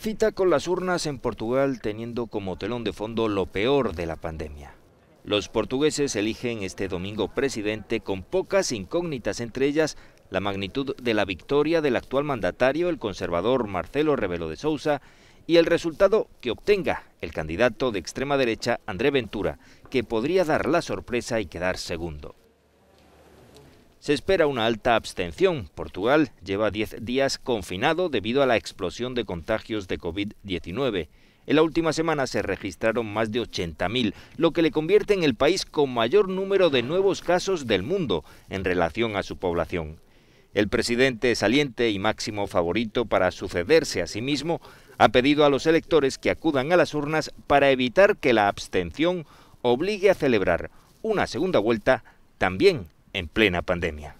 cita con las urnas en Portugal teniendo como telón de fondo lo peor de la pandemia. Los portugueses eligen este domingo presidente con pocas incógnitas, entre ellas la magnitud de la victoria del actual mandatario, el conservador Marcelo Rebelo de Sousa, y el resultado que obtenga el candidato de extrema derecha André Ventura, que podría dar la sorpresa y quedar segundo. Se espera una alta abstención. Portugal lleva 10 días confinado debido a la explosión de contagios de COVID-19. En la última semana se registraron más de 80.000, lo que le convierte en el país con mayor número de nuevos casos del mundo en relación a su población. El presidente saliente y máximo favorito para sucederse a sí mismo ha pedido a los electores que acudan a las urnas para evitar que la abstención obligue a celebrar una segunda vuelta también en plena pandemia.